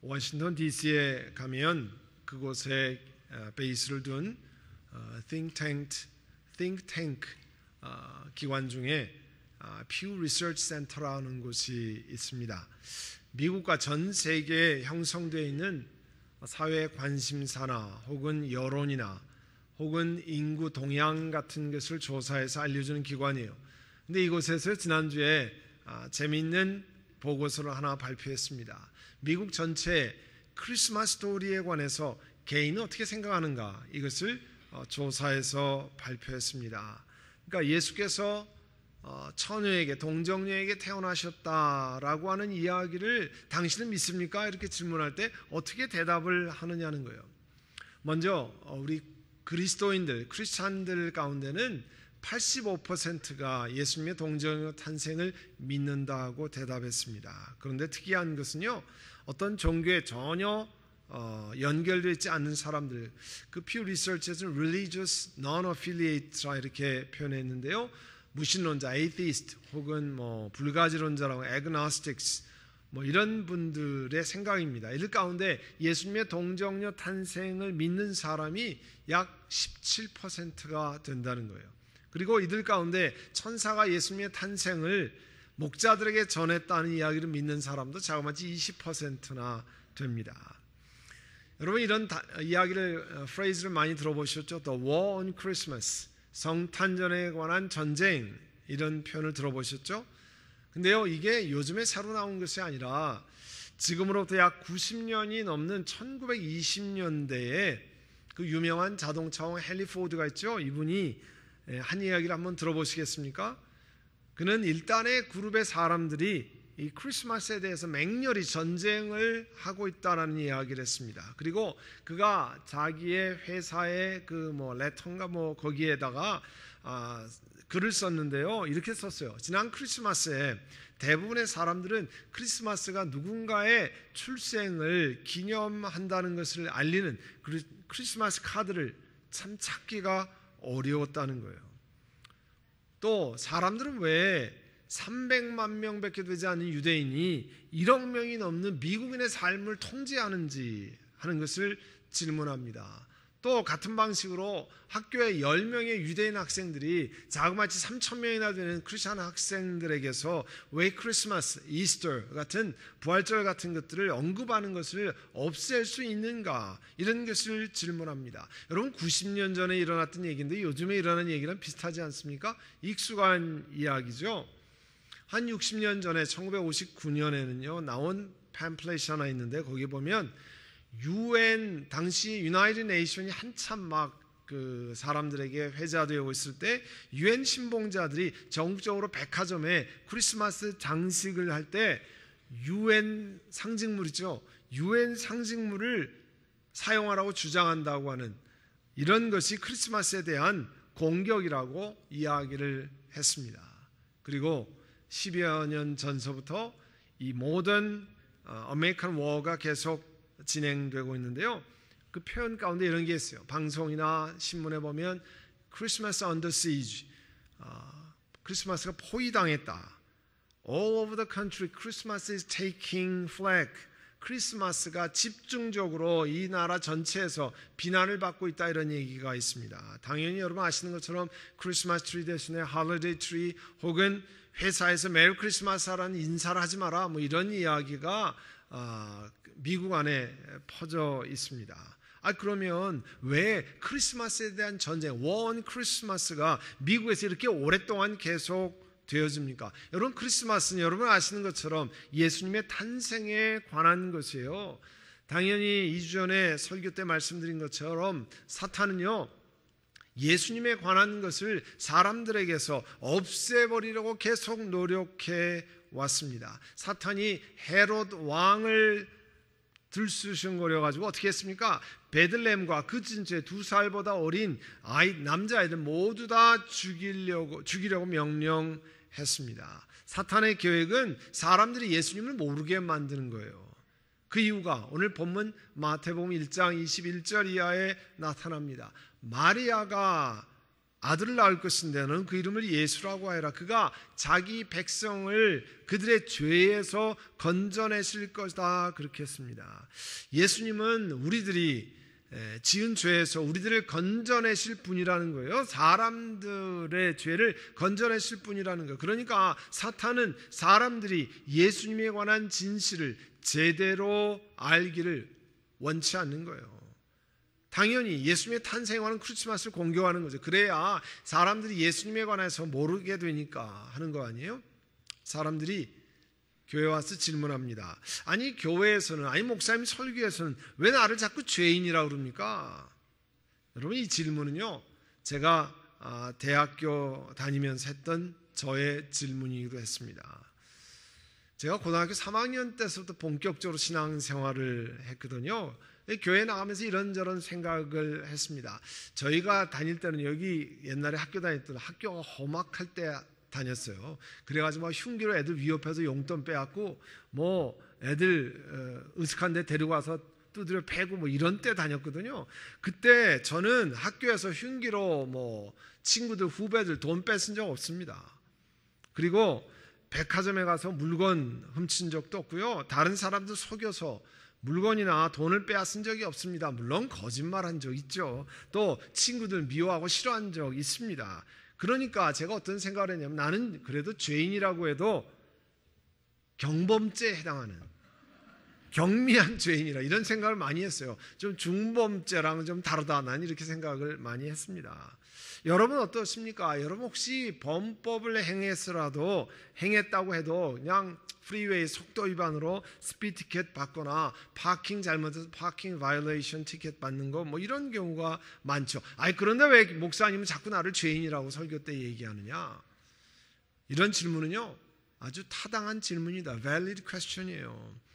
워싱턴 D.C.에 가면 그곳에 어, 베이스를 둔 어, think tank, think tank 어, 기관 중에 퓨 리서치 센터라는 곳이 있습니다. 미국과 전 세계에 형성되어 있는 사회 관심사나 혹은 여론이나 혹은 인구 동향 같은 것을 조사해서 알려주는 기관이에요. 근데 이곳에서 지난주에 아, 재미있는 보고서를 하나 발표했습니다. 미국 전체 크리스마스 스토리에 관해서 개인은 어떻게 생각하는가 이것을 어, 조사해서 발표했습니다. 그러니까 예수께서 어, 처녀에게 동정녀에게 태어나셨다라고 하는 이야기를 당신은 믿습니까? 이렇게 질문할 때 어떻게 대답을 하느냐는 거예요. 먼저 어, 우리 그리스도인들 크리스찬들 가운데는 85%가 예수님의 동정녀 탄생을 믿는다고 대답했습니다. 그런데 특이한 것은요. 어떤 종교에 전혀 어, 연결되어 있지 않는 사람들 그퓨 리서치에서는 religious non-affiliate라 이렇게 표현했는데요 무신론자, atheist 혹은 뭐 불가지론자라고 agnostics 뭐 이런 분들의 생각입니다. 이들 가운데 예수님의 동정녀 탄생을 믿는 사람이 약 17%가 된다는 거예요. 그리고 이들 가운데 천사가 예수님의 탄생을 목자들에게 전했다는 이야기를 믿는 사람도 자그마치 20%나 됩니다. 여러분 이런 다, 이야기를 프레이즈를 어, 많이 들어보셨죠? The War on Christmas 성탄전에 관한 전쟁 이런 표현을 들어보셨죠? 근데요 이게 요즘에 새로 나온 것이 아니라 지금으로부터 약 90년이 넘는 1920년대에 그 유명한 자동차왕 헨리 포드가 있죠. 이분이 한 이야기를 한번 들어보시겠습니까? 그는 일단의 그룹의 사람들이 이 크리스마스에 대해서 맹렬히 전쟁을 하고 있다라는 이야기를 했습니다. 그리고 그가 자기의 회사의 그뭐 레터인가 뭐 거기에다가 아, 글을 썼는데요. 이렇게 썼어요. 지난 크리스마스에 대부분의 사람들은 크리스마스가 누군가의 출생을 기념한다는 것을 알리는 그 크리스마스 카드를 참 찾기가 어려웠다는 거예요. 또 사람들은 왜 300만 명밖에 되지 않은 유대인이 1억 명이 넘는 미국인의 삶을 통제하는지 하는 것을 질문합니다. 또 같은 방식으로 학교에 10명의 유대인 학생들이 자그마치 3천명이나 되는 크리스천 학생들에게서 웨이 크리스마스, 이스터 같은 부활절 같은 것들을 언급하는 것을 없앨 수 있는가 이런 것을 질문합니다. 여러분 90년 전에 일어났던 얘기인데 요즘에 일어나는 얘기랑 비슷하지 않습니까? 익숙한 이야기죠. 한 60년 전에 1959년에는요 나온 팸플릿이 하나 있는데 거기 보면 UN 당시 유나이드 네이션이 한참 막 그 사람들에게 회자되어 있을 때 UN 신봉자들이 전국적으로 백화점에 크리스마스 장식을 할때 UN 상징물 이죠 UN 상징물을 사용하라고 주장한다고 하는 이런 것이 크리스마스에 대한 공격이라고 이야기를 했습니다. 그리고 10여 년 전서부터 이 모든 아메리칸 워가 계속 진행되고 있는데요. 그 표현 가운데 이런 게 있어요. 방송이나 신문에 보면 크리스마스 언더 시즈 크리스마스가 포위당했다. All over the country, Christmas is taking flag. 크리스마스가 집중적으로 이 나라 전체에서 비난을 받고 있다 이런 얘기가 있습니다. 당연히 여러분 아시는 것처럼 크리스마스 트리 대신에 holiday tree 혹은 회사에서 메리 크리스마스라는 인사를 하지 마라 뭐 이런 이야기가 아, 미국 안에 퍼져 있습니다. 아 그러면 왜 크리스마스에 대한 전쟁, 원 크리스마스가 미국에서 이렇게 오랫동안 계속 되어집니까? 여러분 크리스마스는 여러분 아시는 것처럼 예수님의 탄생에 관한 것이에요. 당연히 2주 전에 설교 때 말씀드린 것처럼 사탄은요. 예수님에 관한 것을 사람들에게서 없애버리려고 계속 노력해 왔습니다. 사탄이 헤롯 왕을 들쑤신거려 가지고 어떻게 했습니까? 베들렘과 그진처에두 살보다 어린 아이 남자아이들 모두 다 죽이려고 죽이려고 명령했습니다. 사탄의 계획은 사람들이 예수님을 모르게 만드는 거예요. 그 이유가 오늘 본문 마태복음 1장 21절 이하에 나타납니다. 마리아가 아들을 낳을 것인데 는그 이름을 예수라고 하여라. 그가 자기 백성을 그들의 죄에서 건져내실 것이다. 그렇게 했습니다. 예수님은 우리들이 지은 죄에서 우리들을 건져내실 분이라는 거예요. 사람들의 죄를 건져내실 분이라는 거예요. 그러니까 사탄은 사람들이 예수님에 관한 진실을 제대로 알기를 원치 않는 거예요. 당연히 예수님의 탄생하는 크리스마스를 공교하는 거죠. 그래야 사람들이 예수님에 관해서 모르게 되니까 하는 거 아니에요? 사람들이 교회 와서 질문합니다. 아니 교회에서는 아니 목사님 설교에서는 왜 나를 자꾸 죄인이라 고 그럽니까? 여러분 이 질문은요 제가 아, 대학교 다니면서 했던 저의 질문이기도 했습니다. 제가 고등학교 3학년 때서부터 본격적으로 신앙생활을 했거든요. 예, 교회 나가면서 이런저런 생각을 했습니다. 저희가 다닐 때는 여기 옛날에 학교 다닐 때는 학교가 험악할 때 다녔어요. 그래가지고 흉기로 애들 위협해서 용돈 빼앗고 뭐 애들 어, 으슥한데 데리고와서 두드려 패고 뭐 이런 때 다녔거든요. 그때 저는 학교에서 흉기로 뭐 친구들 후배들 돈 뺏은 적 없습니다. 그리고 백화점에 가서 물건 훔친 적도 없고요. 다른 사람들 속여서 물건이나 돈을 빼앗은 적이 없습니다. 물론 거짓말한 적 있죠. 또 친구들 미워하고 싫어한 적 있습니다. 그러니까 제가 어떤 생각을 했냐면 나는 그래도 죄인이라고 해도 경범죄에 해당하는 경미한 죄인이라 이런 생각을 많이 했어요. 좀 중범죄랑은 좀 다르다. 난 이렇게 생각을 많이 했습니다. 여러분 어떻습니까? 여러분 혹시 범법을 행했으라도 행했다고 해도 그냥 프리웨이 속도 위반으로 스피 티켓 받거나 파킹 잘못해서 파킹 바이올레이션 티켓 받는 거 뭐 이런 경우가 많죠. 아니 그런데 왜 목사님은 자꾸 나를 죄인이라고 설교 때 얘기하느냐? 이런 질문은요. 아주 타당한 질문이다. valid question이에요.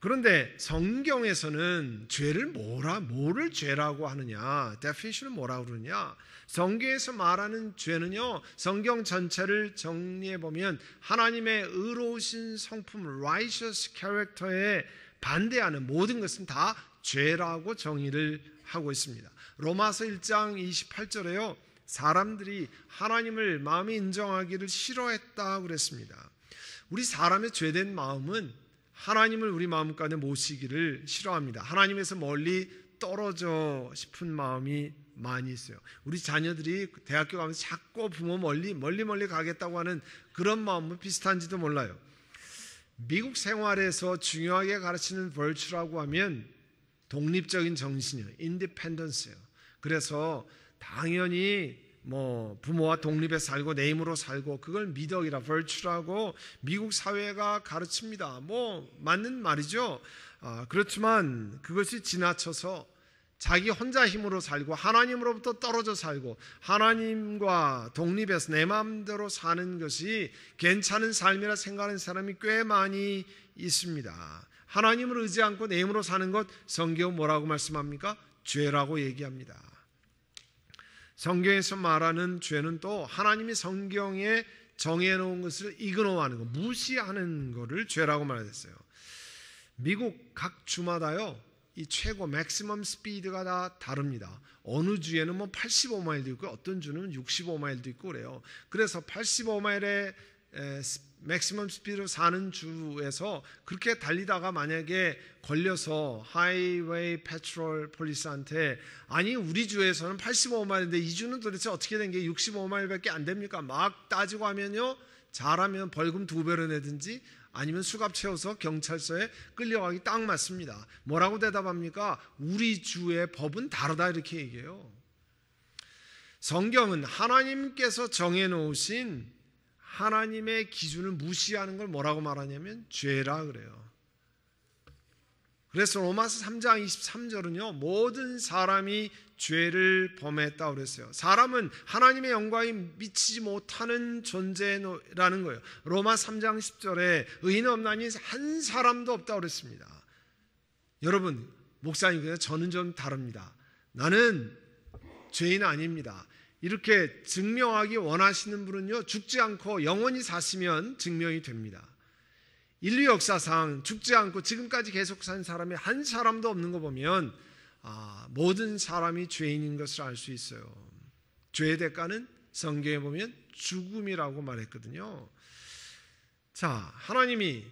그런데 성경에서는 죄를 뭐라 뭐를 죄라고 하느냐? 데피니션을 뭐라 그러냐? 성경에서 말하는 죄는요. 성경 전체를 정리해 보면 하나님의 의로우신 성품 righteous character에 반대하는 모든 것은 다 죄라고 정의를 하고 있습니다. 로마서 1장 28절에요. 사람들이 하나님을 마음이 인정하기를 싫어했다 그랬습니다. 우리 사람의 죄된 마음은 하나님을 우리 마음 가운데 모시기를 싫어합니다. 하나님에서 멀리 떨어져 싶은 마음이 많이 있어요. 우리 자녀들이 대학교 가면서 자꾸 부모 멀리 멀리 멀리 가겠다고 하는 그런 마음은 비슷한지도 몰라요. 미국 생활에서 중요하게 가르치는 벌추라고 하면 독립적인 정신이요인디펜던스요 그래서 당연히 뭐 부모와 독립해 살고 내 힘으로 살고 그걸 미덕이라 벌출하고 미국 사회가 가르칩니다. 뭐 맞는 말이죠. 아, 그렇지만 그것이 지나쳐서 자기 혼자 힘으로 살고 하나님으로부터 떨어져 살고 하나님과 독립해서 내 마음대로 사는 것이 괜찮은 삶이라 생각하는 사람이 꽤 많이 있습니다. 하나님을 의지 않고 내 힘으로 사는 것 성경 뭐라고 말씀합니까? 죄라고 얘기합니다. 성경에서 말하는 죄는 또 하나님이 성경에 정해놓은 것을 이그노하는 것, 무시하는 것을 죄라고 말했어요. 미국 각 주마다요, 이 최고 맥시멈 스피드가 다 다릅니다. 어느 주에는 뭐 85마일도 있고 어떤 주는 65마일도 있고 그래요. 그래서 85마일의 맥시멈 스피드로 사는 주에서 그렇게 달리다가 만약에 걸려서 하이웨이 패트롤 폴리스한테 아니 우리 주에서는 85마일인데 이 주는 도대체 어떻게 된 게 65마일밖에 안 됩니까? 막 따지고 하면요 잘하면 벌금 두 배로 내든지 아니면 수갑 채워서 경찰서에 끌려가기 딱 맞습니다. 뭐라고 대답합니까? 우리 주의 법은 다르다 이렇게 얘기해요. 성경은 하나님께서 정해 놓으신 하나님의 기준을 무시하는 걸 뭐라고 말하냐면 죄라 그래요. 그래서 로마서 3장 23절은요. 모든 사람이 죄를 범했다 그랬어요. 사람은 하나님의 영광이 미치지 못하는 존재라는 거예요. 로마 3장 10절에 의인 없나니 한 사람도 없다 그랬습니다. 여러분, 목사님 저는 좀 다릅니다. 나는 죄인 아닙니다. 이렇게 증명하기 원하시는 분은요, 죽지 않고 영원히 사시면 증명이 됩니다. 인류 역사상 죽지 않고 지금까지 계속 산 사람이 한 사람도 없는 거 보면 아, 모든 사람이 죄인인 것을 알 수 있어요. 죄의 대가는 성경에 보면 죽음이라고 말했거든요. 자, 하나님이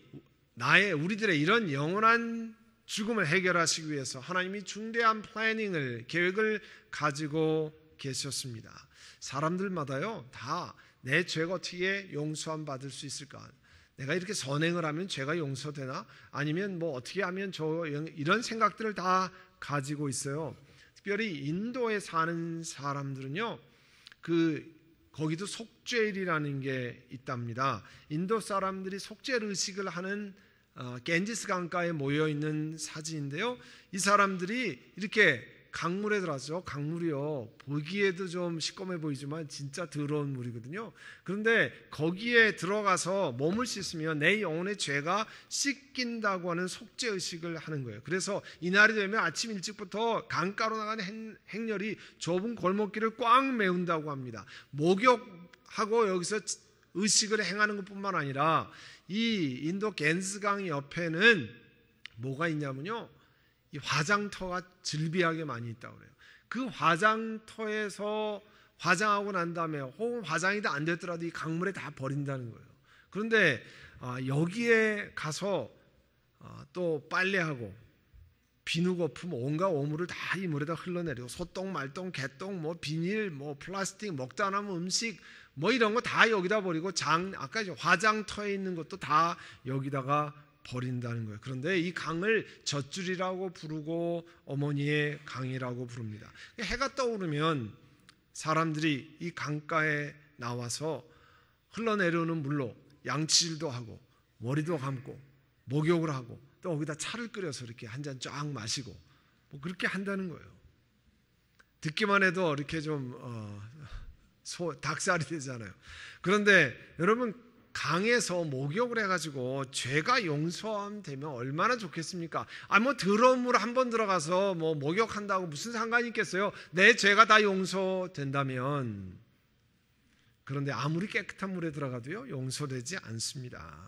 나의 우리들의 이런 영원한 죽음을 해결하시기 위해서 하나님이 중대한 플래닝을 계획을 가지고 계셨습니다. 사람들마다요, 다 내 죄가 어떻게 용서함 받을 수 있을까? 내가 이렇게 선행을 하면 죄가 용서되나? 아니면 뭐 어떻게 하면 저 이런 생각들을 다 가지고 있어요. 특별히 인도에 사는 사람들은요, 그 거기도 속죄일이라는 게 있답니다. 인도 사람들이 속죄 의식을 하는 어, 겐지스 강가에 모여 있는 사진인데요. 이 사람들이 이렇게 강물에 들어왔죠. 강물이요. 보기에도 좀 시꺼매 보이지만 진짜 더러운 물이거든요. 그런데 거기에 들어가서 몸을 씻으면 내 영혼의 죄가 씻긴다고 하는 속죄 의식을 하는 거예요. 그래서 이날이 되면 아침 일찍부터 강가로 나가는 행, 렬이 좁은 골목길을 꽉 메운다고 합니다. 목욕하고 여기서 의식을 행하는 것뿐만 아니라 이 인도 갠스강 옆에는 뭐가 있냐면요. 이 화장터가 즐비하게 많이 있다고 그래요. 그 화장터에서 화장하고 난 다음에 혹은 화장이 다 안 됐더라도 이 강물에 다 버린다는 거예요. 그런데 아, 여기에 가서 아, 또 빨래하고 비누거품 온갖 오물을 다 이 물에다 흘러내리고 소똥 말똥 개똥 뭐 비닐 뭐 플라스틱 먹다 남은 음식 뭐 이런 거 다 여기다 버리고 장 아까 화장터에 있는 것도 다 여기다가 버린다는 거예요. 그런데 이 강을 젖줄이라고 부르고 어머니의 강이라고 부릅니다. 해가 떠오르면 사람들이 이 강가에 나와서 흘러내려오는 물로 양치질도 하고 머리도 감고 목욕을 하고 또 거기다 차를 끓여서 이렇게 한 잔 쫙 마시고 뭐 그렇게 한다는 거예요. 듣기만 해도 이렇게 좀 어, 소 닭살이 되잖아요. 그런데 여러분 강에서 목욕을 해가지고 죄가 용서되면 얼마나 좋겠습니까? 아뭐 드럼물 한 번 들어가서 뭐 목욕한다고 무슨 상관이 있겠어요? 내 죄가 다 용서된다면 그런데 아무리 깨끗한 물에 들어가도요 용서되지 않습니다.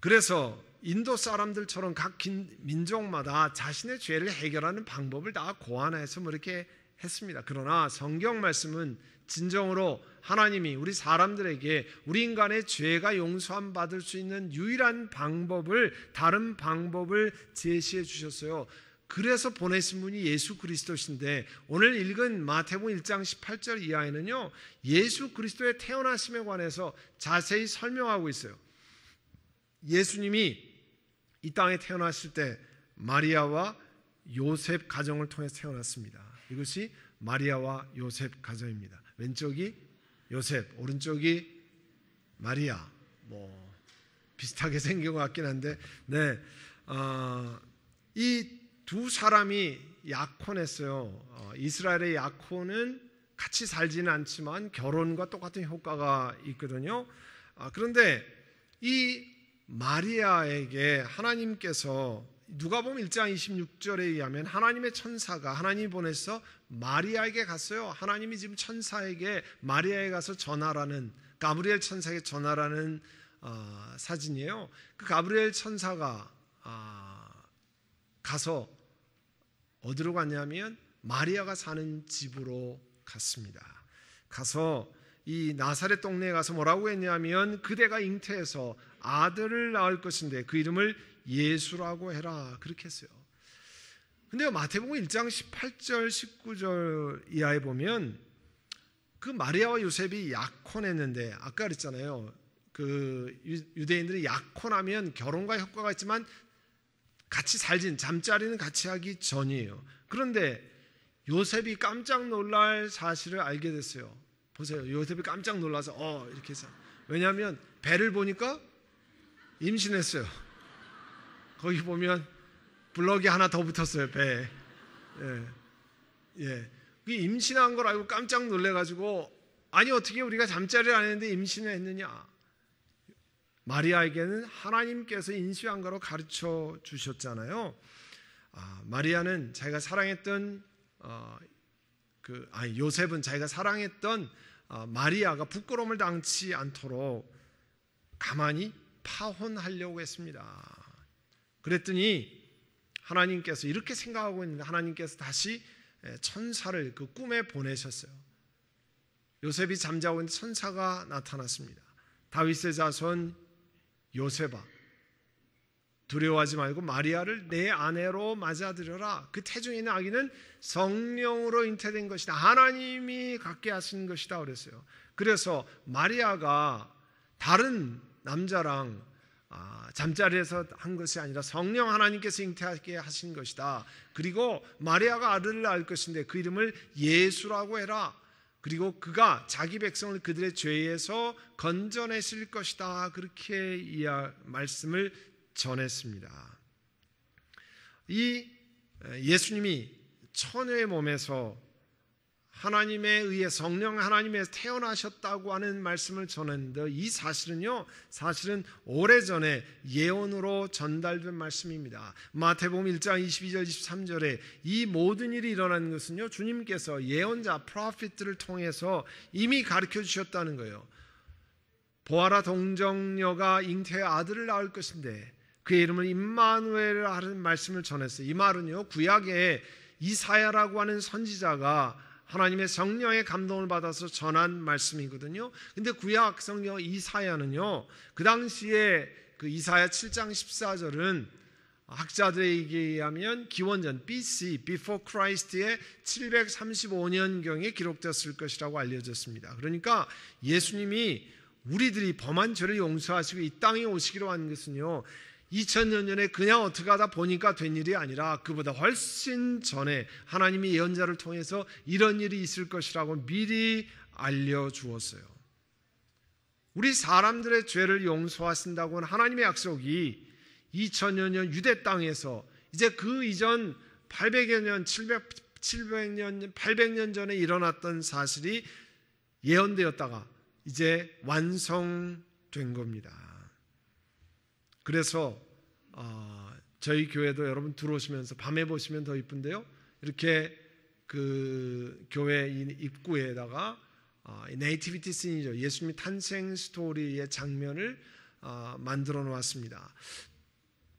그래서 인도 사람들처럼 각 민족마다 자신의 죄를 해결하는 방법을 다 고안해서 뭐 이렇게 했습니다. 그러나 성경 말씀은 진정으로 하나님이 우리 사람들에게 우리 인간의 죄가 용서함 받을 수 있는 유일한 방법을 다른 방법을 제시해 주셨어요. 그래서 보내신 분이 예수 그리스도신데 오늘 읽은 마태복음 1장 18절 이하에는요. 예수 그리스도의 태어나심에 관해서 자세히 설명하고 있어요. 예수님이 이 땅에 태어났을 때 마리아와 요셉 가정을 통해 태어났습니다. 이것이 마리아와 요셉 가정입니다. 왼쪽이 요셉, 오른쪽이 마리아. 뭐 비슷하게 생긴 것 같긴 한데, 네, 어, 아, 이두 사람이 약혼했어요. 어, 이스라엘의 약혼은 같이 살지는 않지만 결혼과 똑같은 효과가 있거든요. 아, 그런데 이 마리아에게 하나님께서 누가복음 1장 26절에 의하면 하나님의 천사가 하나님이 보내서 마리아에게 갔어요. 하나님이 지금 천사에게 마리아에 가서 전하라는 가브리엘 천사에게 전하라는 어, 사진이에요. 그 가브리엘 천사가 아, 가서 어디로 갔냐면 마리아가 사는 집으로 갔습니다. 가서 이 나사렛 동네에 가서 뭐라고 했냐면 그대가 잉태해서 아들을 낳을 것인데 그 이름을 예수라고 해라 그렇게 했어요. 근데 마태복음 1장 18절 19절 이하에 보면 그 마리아와 요셉이 약혼했는데 아까 그랬잖아요. 그 유대인들이 약혼하면 결혼과 효과가 있지만 같이 살진 잠자리는 같이 하기 전이에요. 그런데 요셉이 깜짝 놀랄 사실을 알게 됐어요. 보세요. 요셉이 깜짝 놀라서 어 이렇게 해서 왜냐하면 배를 보니까 임신했어요. 거기 보면 블럭이 하나 더 붙었어요 배에. 예. 예. 임신한 걸 알고 깜짝 놀래가지고 아니 어떻게 우리가 잠자리를 안 했는데 임신을 했느냐? 마리아에게는 하나님께서 인수한 거로 가르쳐 주셨잖아요. 아, 마리아는 자기가 사랑했던 어, 그 아니 요셉은 자기가 사랑했던 어, 마리아가 부끄러움을 당치 않도록 가만히 파혼하려고 했습니다. 그랬더니 하나님께서 이렇게 생각하고 있는데 하나님께서 다시 천사를 그 꿈에 보내셨어요. 요셉이 잠자고 있는 천사가 나타났습니다. 다윗의 자손 요셉아 두려워하지 말고 마리아를 내 아내로 맞아들여라. 그 태중에 있는 아기는 성령으로 잉태된 것이다. 하나님이 갖게 하신 것이다 그랬어요. 그래서 마리아가 다른 남자랑 아, 잠자리에서 한 것이 아니라 성령 하나님께서 잉태하게 하신 것이다. 그리고 마리아가 아들을 낳을 것인데 그 이름을 예수라고 해라. 그리고 그가 자기 백성을 그들의 죄에서 건져내실 것이다. 그렇게 이 말씀을 전했습니다. 이 예수님이 천의 몸에서 하나님에 의해 성령 하나님의 태어나셨다고 하는 말씀을 전했는데 이 사실은요 사실은 오래전에 예언으로 전달된 말씀입니다. 마태복음 1장 22절 23절에 이 모든 일이 일어난 것은요 주님께서 예언자 프로피트를 통해서 이미 가르쳐 주셨다는 거예요. 보아라 동정녀가 잉태의 아들을 낳을 것인데 그의 이름을 임마누엘이라 하는 말씀을 전했어요. 이 말은요 구약에 이사야라고 하는 선지자가 하나님의 성령의 감동을 받아서 전한 말씀이거든요. 근데 구약 성경 이사야는요. 그 당시에 그 이사야 7장 14절은 학자들에게 의하면 기원전 BC before Christ의 735년경에 기록되었을 것이라고 알려졌습니다. 그러니까 예수님이 우리들이 범한 죄를 용서하시고 이 땅에 오시기로 한 것은요. 2000년 전에 그냥 어떻게 하다 보니까 된 일이 아니라 그보다 훨씬 전에 하나님이 예언자를 통해서 이런 일이 있을 것이라고 미리 알려주었어요. 우리 사람들의 죄를 용서하신다고 하는 하나님의 약속이 2000년 전 유대 땅에서 이제 그 이전 800여 년, 700, 700년, 800년 전에 일어났던 사실이 예언되었다가 이제 완성된 겁니다. 그래서 어, 저희 교회도 여러분 들어오시면서 밤에 보시면 더 이쁜데요. 이렇게 그 교회 입구에다가 어, 네이티비티 씬이죠. 예수님이 탄생 스토리의 장면을 어, 만들어 놓았습니다.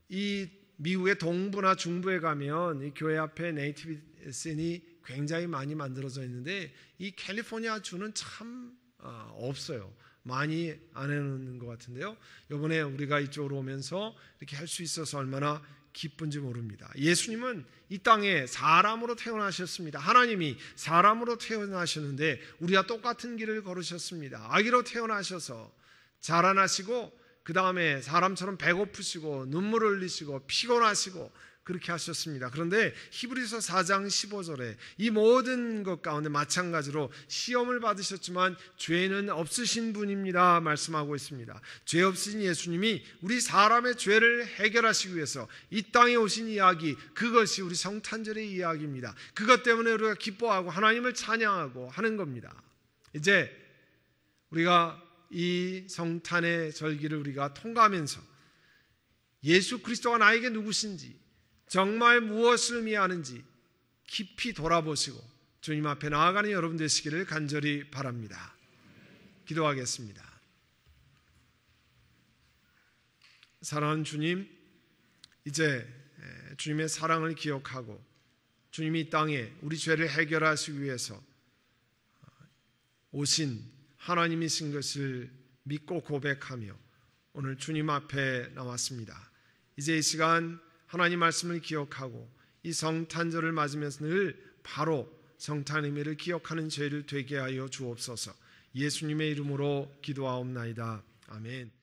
이 미국의 동부나 중부에 가면 이 교회 앞에 네이티비티 씬이 굉장히 많이 만들어져 있는데 이 캘리포니아 주는 참 어, 없어요. 많이 안 해놓는 것 같은데요. 이번에 우리가 이쪽으로 오면서 이렇게 할 수 있어서 얼마나 기쁜지 모릅니다. 예수님은 이 땅에 사람으로 태어나셨습니다. 하나님이 사람으로 태어나셨는데 우리와 똑같은 길을 걸으셨습니다. 아기로 태어나셔서 자라나시고 그 다음에 사람처럼 배고프시고 눈물 흘리시고 피곤하시고 그렇게 하셨습니다. 그런데 히브리서 4장 15절에 이 모든 것 가운데 마찬가지로 시험을 받으셨지만 죄는 없으신 분입니다. 말씀하고 있습니다. 죄 없으신 예수님이 우리 사람의 죄를 해결하시기 위해서 이 땅에 오신 이야기 그것이 우리 성탄절의 이야기입니다. 그것 때문에 우리가 기뻐하고 하나님을 찬양하고 하는 겁니다. 이제 우리가 이 성탄의 절기를 우리가 통과하면서 예수 그리스도가 나에게 누구신지 정말 무엇을 미하는지 깊이 돌아보시고 주님 앞에 나아가는 여러분 되시기를 간절히 바랍니다. 기도하겠습니다. 사랑하는 주님, 이제 주님의 사랑을 기억하고 주님이 땅에 우리 죄를 해결하시기 위해서 어, 오신 하나님이신 것을 믿고 고백하며 오늘 주님 앞에 나왔습니다. 이제 이 시간 하나님 말씀을 기억하고 이 성탄절을 맞으면서 늘 바로 성탄 의미를 기억하는 죄를 되게 하여 주옵소서. 예수님의 이름으로 기도하옵나이다. 아멘.